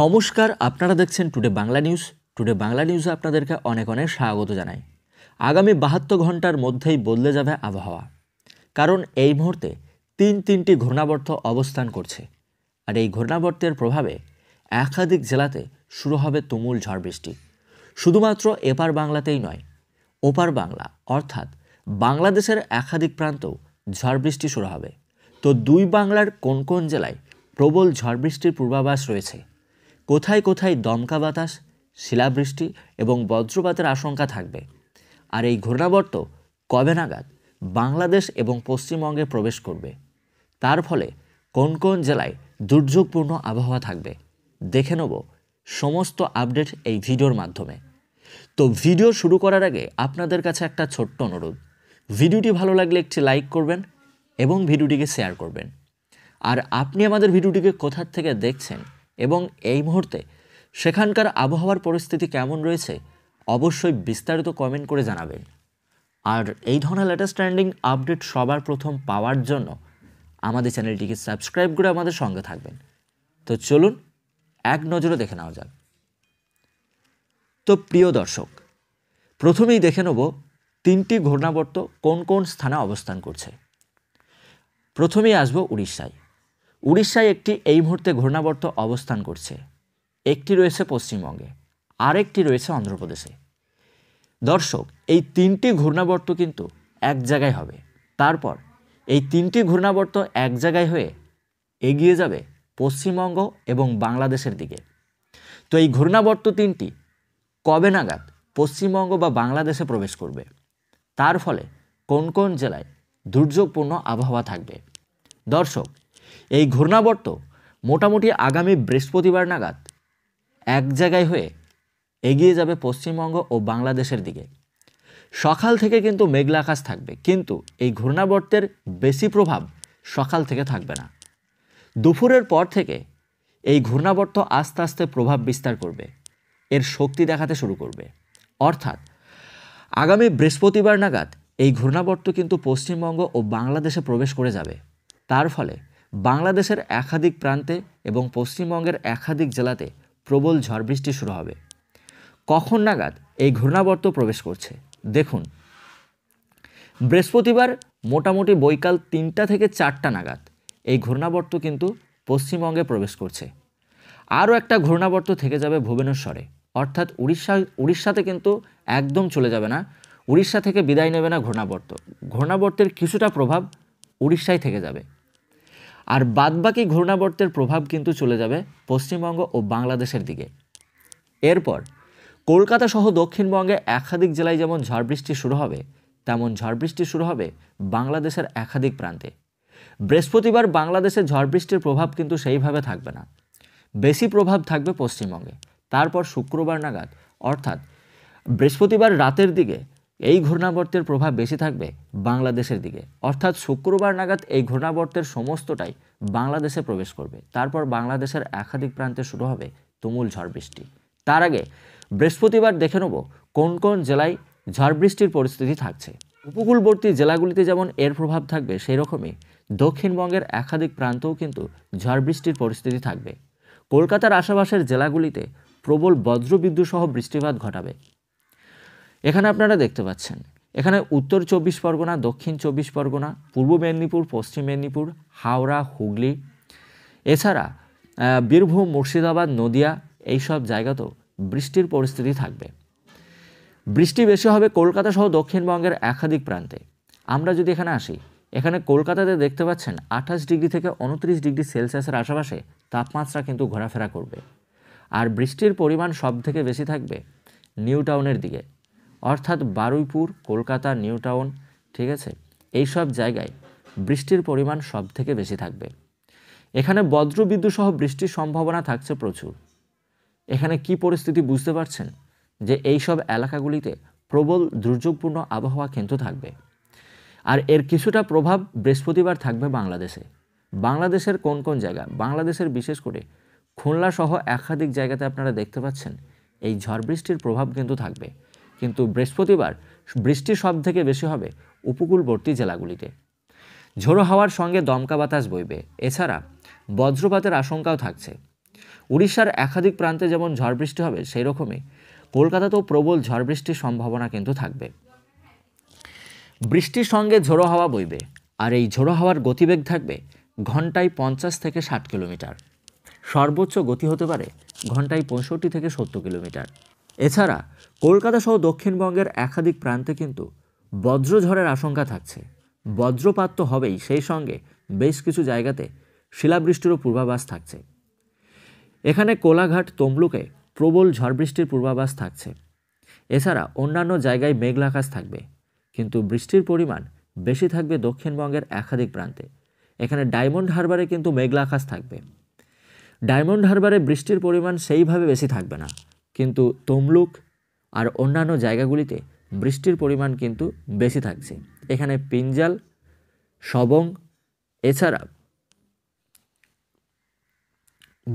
নমস্কার আপনারা দেখছেন today Bangla news today Bangla নিউজে আপনাদেরকে অনেক অনেক স্বাগত জানাই আগামী বাহাত্তর ঘন্টার মধ্যেই বদলে যাবে আবহাওয়া কারণ এই মুহূর্তে তিন তিনটি ঘূর্ণাবর্ত অবস্থান করছে আর এই ঘূর্ণাবর্তের প্রভাবে একাধিক জেলাতে শুরু হবে তুমুল ঝড় বৃষ্টি শুধুমাত্র এপার বাংলাতেই নয় ওপার বাংলা অর্থাৎ বাংলাদেশের একাধিক প্রান্তেও ঝড় বৃষ্টি শুরু হবে তো দুই বাংলার কোন কোন জেলায় প্রবল ঝড় বৃষ্টির পূর্বাভাস রয়েছে কোথায় কোথায় দমকা বাতাস শিলাবৃষ্টি এবং বজ্রপাতের আশঙ্কা থাকবে আর এই ঘূর্ণাবর্ত কবে নাগাদ বাংলাদেশ এবং পশ্চিমবঙ্গে প্রবেশ করবে তার ফলে কোন কোন জেলায় দুর্যোগপূর্ণ আবহাওয়া থাকবে দেখে নেব সমস্ত আপডেট এই ভিডিওর মাধ্যমে তো ভিডিও শুরু করার আগে আপনাদের কাছে একটা ছোট্ট অনুরোধ ভিডিওটি ভালো লাগলে একটি লাইক করবেন এবং ভিডিওটিকে শেয়ার করবেন আর আপনি আমাদের ভিডিওটিকে কোথার থেকে দেখছেন এবং এই মুহূর্তে সেখানকার আবহাওয়ার পরিস্থিতি কেমন রয়েছে অবশ্যই বিস্তারিত কমেন্ট করে জানাবেন আর এই ধরনের লেটেস্ট ট্রেন্ডিং আপডেট সবার প্রথম পাওয়ার জন্য আমাদের চ্যানেলটিকে সাবস্ক্রাইব করে আমাদের সঙ্গে থাকবেন তো চলুন এক নজরে দেখে নেওয়া যাক তো প্রিয় দর্শক প্রথমেই দেখে নেব তিনটি ঘূর্ণাবর্ত কোন কোন স্থানে অবস্থান করছে প্রথমেই আসব উড়িষ্যায় উড়িষ্যায় একটি এই মুহূর্তে ঘূর্ণাবর্ত অবস্থান করছে একটি রয়েছে পশ্চিমবঙ্গে আরেকটি রয়েছে অন্ধ্রপ্রদেশে দর্শক এই তিনটি ঘূর্ণাবর্ত কিন্তু এক জায়গায় হবে তারপর এই তিনটি ঘূর্ণাবর্ত এক জায়গায় হয়ে এগিয়ে যাবে পশ্চিমবঙ্গ এবং বাংলাদেশের দিকে তো এই ঘূর্ণাবর্ত তিনটি কবে নাগাদ পশ্চিমবঙ্গ বা বাংলাদেশে প্রবেশ করবে তার ফলে কোন কোন জেলায় দুর্যোগপূর্ণ আবহাওয়া থাকবে দর্শক এই ঘূর্ণাবর্ত মোটামুটি আগামী বৃহস্পতিবার নাগাদ এক জায়গায় হয়ে এগিয়ে যাবে পশ্চিমবঙ্গ ও বাংলাদেশের দিকে সকাল থেকে কিন্তু মেঘলা আকাশ থাকবে কিন্তু এই ঘূর্ণাবর্তের বেশি প্রভাব সকাল থেকে থাকবে না দুপুরের পর থেকে এই ঘূর্ণাবর্ত আস্তে আস্তে প্রভাব বিস্তার করবে এর শক্তি দেখাতে শুরু করবে অর্থাৎ আগামী বৃহস্পতিবার নাগাদ এই ঘূর্ণাবর্ত কিন্তু পশ্চিমবঙ্গ ও বাংলাদেশে প্রবেশ করে যাবে তার ফলে বাংলাদেশের একাধিক প্রান্তে এবং পশ্চিমবঙ্গের একাধিক জেলাতে প্রবল ঝড় বৃষ্টি শুরু হবে কখন নাগাদ এই ঘূর্ণাবর্ত প্রবেশ করছে দেখুন বৃহস্পতিবার মোটামুটি বৈকাল তিনটা থেকে চারটা নাগাদ এই ঘূর্ণাবর্ত কিন্তু পশ্চিমবঙ্গে প্রবেশ করছে আরও একটা ঘূর্ণাবর্ত থেকে যাবে ভুবনেশ্বরে অর্থাৎ উড়িষ্যা উড়িষ্যাতে কিন্তু একদম চলে যাবে না উড়িষ্যা থেকে বিদায় নেবে না ঘূর্ণাবর্ত ঘূর্ণাবর্তের কিছুটা প্রভাব উড়িষ্যায় থেকে যাবে আর বাদবাকি ঘূর্ণাবর্তের প্রভাব কিন্তু চলে যাবে পশ্চিমবঙ্গ ও বাংলাদেশের দিকে এরপর কলকাতা সহ দক্ষিণবঙ্গে একাধিক জেলায় যেমন ঝড় বৃষ্টি শুরু হবে তেমন ঝড় বৃষ্টি শুরু হবে বাংলাদেশের একাধিক প্রান্তে বৃহস্পতিবার বাংলাদেশে ঝড় বৃষ্টির প্রভাব কিন্তু সেইভাবে থাকবে না বেশি প্রভাব থাকবে পশ্চিমবঙ্গে তারপর শুক্রবার নাগাদ অর্থাৎ বৃহস্পতিবার রাতের দিকে এই ঘূর্ণাবর্তের প্রভাব বেশি থাকবে বাংলাদেশের দিকে অর্থাৎ শুক্রবার নাগাদ এই ঘূর্ণাবর্তের সমস্তটাই বাংলাদেশে প্রবেশ করবে তারপর বাংলাদেশের একাধিক প্রান্তে শুরু হবে তুমুল ঝড় বৃষ্টি তার আগে বৃহস্পতিবার দেখে নেব কোন কোন জেলায় ঝড় বৃষ্টির পরিস্থিতি থাকছে উপকূলবর্তী জেলাগুলিতে যেমন এর প্রভাব থাকবে সেই রকমই দক্ষিণবঙ্গের একাধিক প্রান্তেও কিন্তু ঝড় বৃষ্টির পরিস্থিতি থাকবে কলকাতার আশেপাশের জেলাগুলিতে প্রবল বজ্রবিদ্যুৎ সহ বৃষ্টিপাত ঘটাবে এখানে আপনারা দেখতে পাচ্ছেন এখানে উত্তর চব্বিশ পরগনা দক্ষিণ চব্বিশ পরগনা পূর্ব মেদিনীপুর পশ্চিম মেদিনীপুর হাওড়া হুগলি এছাড়া বীরভূম মুর্শিদাবাদ নদিয়া এইসব জায়গাতেও বৃষ্টির পরিস্থিতি থাকবে বৃষ্টি বেশি হবে কলকাতা সহ দক্ষিণবঙ্গের একাধিক প্রান্তে আমরা যদি এখানে আসি এখানে কলকাতাতে দেখতে পাচ্ছেন আঠাশ ডিগ্রি থেকে উনত্রিশ ডিগ্রি সেলসিয়াসের আশেপাশে তাপমাত্রা কিন্তু ঘোরাফেরা করবে আর বৃষ্টির পরিমাণ সব থেকে বেশি থাকবে নিউ টাউনের দিকে অর্থাৎ বারুইপুর কলকাতা নিউ টাউন ঠিক আছে এইসব জায়গায় বৃষ্টির পরিমাণ সব থেকে বেশি থাকবে এখানে বজ্রবিদ্যুৎ সহ বৃষ্টির সম্ভাবনা থাকছে প্রচুর এখানে কি পরিস্থিতি বুঝতে পারছেন যে এইসব এলাকাগুলিতে প্রবল দুর্যোগপূর্ণ আবহাওয়া কিন্তু থাকবে আর এর কিছুটা প্রভাব বৃহস্পতিবার থাকবে বাংলাদেশে বাংলাদেশের কোন কোন জায়গা বাংলাদেশের বিশেষ করে খুলনা সহ একাধিক জায়গাতে আপনারা দেখতে পাচ্ছেন এই ঝড় বৃষ্টির প্রভাব কিন্তু থাকবে কিন্তু বৃহস্পতিবার বৃষ্টি সব থেকে বেশি হবে উপকূলবর্তী জেলাগুলিতে ঝোড়ো হাওয়ার সঙ্গে দমকা বাতাস বইবে এছাড়া বজ্রপাতের আশঙ্কাও থাকছে উড়িষ্যার একাধিক প্রান্তে যেমন ঝড় বৃষ্টি হবে সেই রকমই কলকাতাতেও প্রবল ঝড় বৃষ্টির সম্ভাবনা কিন্তু থাকবে বৃষ্টির সঙ্গে ঝোড়ো হাওয়া বইবে আর এই ঝোড়ো হাওয়ার গতিবেগ থাকবে ঘন্টায় পঞ্চাশ থেকে ষাট কিলোমিটার সর্বোচ্চ গতি হতে পারে ঘন্টায় পঁয়ষট্টি থেকে সত্তর কিলোমিটার এছাড়া কলকাতা সহ দক্ষিণবঙ্গের একাধিক প্রান্তে কিন্তু বজ্রঝড়ের আশঙ্কা থাকছে বজ্রপাত তো হবেই সেই সঙ্গে বেশ কিছু জায়গাতে শিলাবৃষ্টিরও পূর্বাভাস থাকছে এখানে কোলাঘাট তমলুকে প্রবল ঝড় বৃষ্টির পূর্বাভাস থাকছে এছাড়া অন্যান্য জায়গায় মেঘলা থাকবে কিন্তু বৃষ্টির পরিমাণ বেশি থাকবে দক্ষিণবঙ্গের একাধিক প্রান্তে এখানে ডায়মন্ড হারবারে কিন্তু মেঘলা থাকবে ডায়মন্ড হারবারে বৃষ্টির পরিমাণ সেইভাবে বেশি থাকবে না কিন্তু তমলুক আর অন্যান্য জায়গাগুলিতে বৃষ্টির পরিমাণ কিন্তু বেশি থাকছে এখানে পিঞ্জাল সবং এছাড়া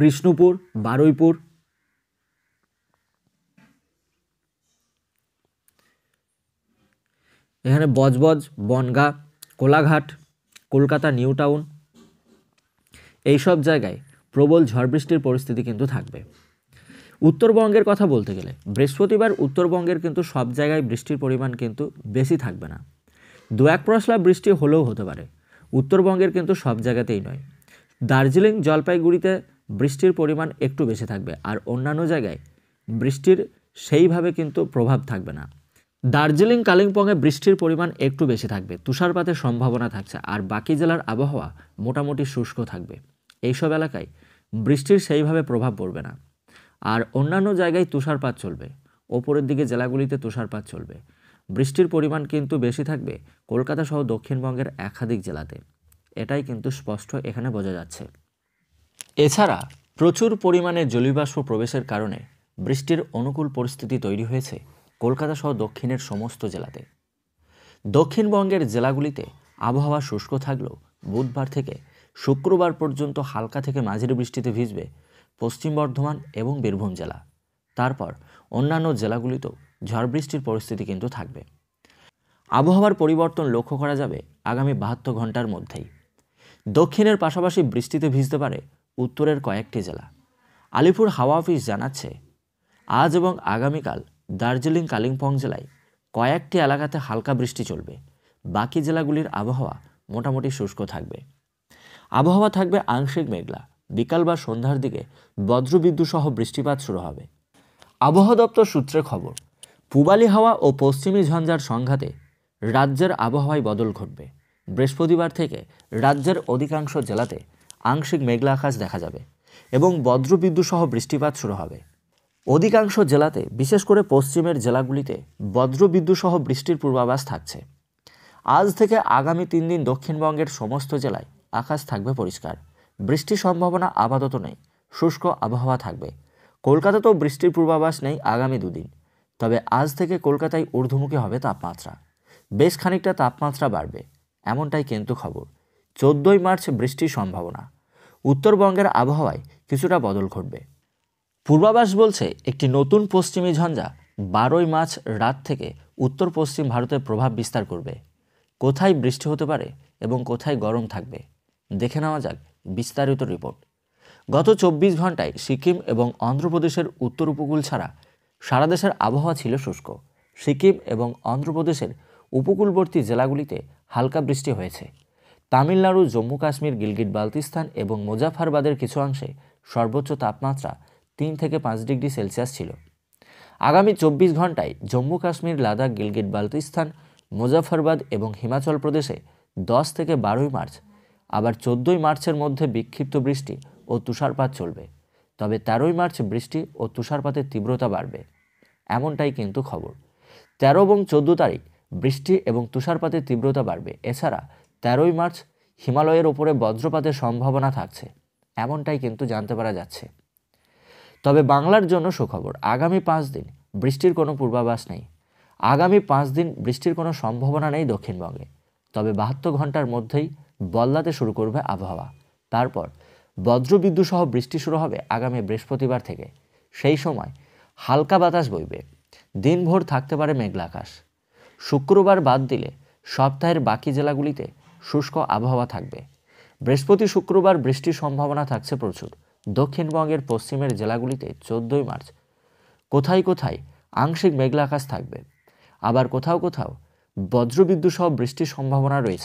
বিষ্ণুপুর বারুইপুর এখানে বজবজ বনগা কোলাঘাট কলকাতা নিউ টাউন এইসব জায়গায় প্রবল ঝড় বৃষ্টির পরিস্থিতি কিন্তু থাকবে উত্তরবঙ্গের কথা বলতে গেলে বৃহস্পতিবার উত্তরবঙ্গের কিন্তু সব জায়গায় বৃষ্টির পরিমাণ কিন্তু বেশি থাকবে না দু এক প্রশ্লা বৃষ্টি হলেও হতে পারে উত্তরবঙ্গের কিন্তু সব জায়গাতেই নয় দার্জিলিং জলপাইগুড়িতে বৃষ্টির পরিমাণ একটু বেশি থাকবে আর অন্যান্য জায়গায় বৃষ্টির সেইভাবে কিন্তু প্রভাব থাকবে না দার্জিলিং কালিম্পংয়ে বৃষ্টির পরিমাণ একটু বেশি থাকবে তুষারপাতের সম্ভাবনা থাকছে আর বাকি জেলার আবহাওয়া মোটামুটি শুষ্ক থাকবে এইসব এলাকায় বৃষ্টির সেইভাবে প্রভাব পড়বে না আর অন্যান্য জায়গায় তুষারপাত চলবে ওপরের দিকে জেলাগুলিতে তুষারপাত চলবে বৃষ্টির পরিমাণ কিন্তু বেশি থাকবে কলকাতা সহ দক্ষিণবঙ্গের একাধিক জেলাতে এটাই কিন্তু স্পষ্ট এখানে বোঝা যাচ্ছে এছাড়া প্রচুর পরিমাণে জলীয়বাষ্প প্রবেশের কারণে বৃষ্টির অনুকূল পরিস্থিতি তৈরি হয়েছে কলকাতা সহ দক্ষিণের সমস্ত জেলাতে দক্ষিণবঙ্গের জেলাগুলিতে আবহাওয়া শুষ্ক থাকলেও বুধবার থেকে শুক্রবার পর্যন্ত হালকা থেকে মাঝির বৃষ্টিতে ভিজবে পশ্চিম বর্ধমান এবং বীরভূম জেলা তারপর অন্যান্য জেলাগুলিতেও ঝড় বৃষ্টির পরিস্থিতি কিন্তু থাকবে আবহাওয়ার পরিবর্তন লক্ষ্য করা যাবে আগামী বাহাত্তর ঘন্টার মধ্যেই দক্ষিণের পাশাপাশি বৃষ্টিতে ভিজতে পারে উত্তরের কয়েকটি জেলা আলিপুর হাওয়া অফিস জানাচ্ছে আজ এবং আগামীকাল দার্জিলিং কালিম্পং জেলায় কয়েকটি এলাকাতে হালকা বৃষ্টি চলবে বাকি জেলাগুলির আবহাওয়া মোটামুটি শুষ্ক থাকবে আবহাওয়া থাকবে আংশিক মেঘলা বিকাল বা সন্ধ্যার দিকে বজ্রবিদ্যুৎ সহ বৃষ্টিপাত শুরু হবে আবহাওয়া দপ্তর সূত্রে খবর পূবালি হাওয়া ও পশ্চিমী ঝঞ্ঝার সংঘাতে রাজ্যের আবহাওয়ায় বদল ঘটবে বৃহস্পতিবার থেকে রাজ্যের অধিকাংশ জেলাতে আংশিক মেঘলা আকাশ দেখা যাবে এবং বজ্রবিদ্যুৎ সহ বৃষ্টিপাত শুরু হবে অধিকাংশ জেলাতে বিশেষ করে পশ্চিমের জেলাগুলিতে সহ বৃষ্টির পূর্বাভাস থাকছে আজ থেকে আগামী তিন দিন দক্ষিণবঙ্গের সমস্ত জেলায় আকাশ থাকবে পরিষ্কার বৃষ্টির সম্ভাবনা আপাতত নেই শুষ্ক আবহাওয়া থাকবে কলকাতাতেও বৃষ্টির পূর্বাভাস নেই আগামী দুদিন তবে আজ থেকে কলকাতায় ঊর্ধ্বমুখী হবে তাপমাত্রা বেশ খানিকটা তাপমাত্রা বাড়বে এমনটাই কিন্তু খবর চোদ্দোই মার্চ বৃষ্টির সম্ভাবনা উত্তরবঙ্গের আবহাওয়ায় কিছুটা বদল ঘটবে পূর্বাভাস বলছে একটি নতুন পশ্চিমী ঝঞ্ঝা বারোই মার্চ রাত থেকে উত্তর পশ্চিম ভারতে প্রভাব বিস্তার করবে কোথায় বৃষ্টি হতে পারে এবং কোথায় গরম থাকবে দেখে নেওয়া যাক বিস্তারিত রিপোর্ট গত চব্বিশ ঘন্টায় সিকিম এবং অন্ধ্রপ্রদেশের উত্তর উপকূল ছাড়া সারা দেশের আবহাওয়া ছিল শুষ্ক সিকিম এবং অন্ধ্রপ্রদেশের উপকূলবর্তী জেলাগুলিতে হালকা বৃষ্টি হয়েছে তামিলনাড়ু জম্মু কাশ্মীর গিলগিট বালতিস্তান এবং মোজাফারবাদের কিছু অংশে সর্বোচ্চ তাপমাত্রা তিন থেকে পাঁচ ডিগ্রি সেলসিয়াস ছিল আগামী চব্বিশ ঘন্টায় জম্মু কাশ্মীর লাদাখ গিলগিট বালতিস্তান মুজাফরবাদ এবং হিমাচল প্রদেশে দশ থেকে বারোই মার্চ আবার চোদ্দোই মার্চের মধ্যে বিক্ষিপ্ত বৃষ্টি ও তুষারপাত চলবে তবে তেরোই মার্চ বৃষ্টি ও তুষারপাতের তীব্রতা বাড়বে এমনটাই কিন্তু খবর তেরো এবং চোদ্দো তারিখ বৃষ্টি এবং তুষারপাতের তীব্রতা বাড়বে এছাড়া তেরোই মার্চ হিমালয়ের ওপরে বজ্রপাতের সম্ভাবনা থাকছে এমনটাই কিন্তু জানতে পারা যাচ্ছে তবে বাংলার জন্য সুখবর আগামী পাঁচ দিন বৃষ্টির কোনো পূর্বাভাস নেই আগামী পাঁচ দিন বৃষ্টির কোনো সম্ভাবনা নেই দক্ষিণবঙ্গে তবে বাহাত্তর ঘন্টার মধ্যেই বদলাতে শুরু করবে আবহাওয়া তারপর সহ বৃষ্টি শুরু হবে আগামী বৃহস্পতিবার থেকে সেই সময় হালকা বাতাস বইবে দিনভর থাকতে পারে মেঘলা আকাশ শুক্রবার বাদ দিলে সপ্তাহের বাকি জেলাগুলিতে শুষ্ক আবহাওয়া থাকবে বৃহস্পতি শুক্রবার বৃষ্টির সম্ভাবনা থাকছে প্রচুর দক্ষিণবঙ্গের পশ্চিমের জেলাগুলিতে চোদ্দই মার্চ কোথায় কোথায় আংশিক মেঘলা আকাশ থাকবে আবার কোথাও কোথাও সহ বৃষ্টির সম্ভাবনা রয়েছে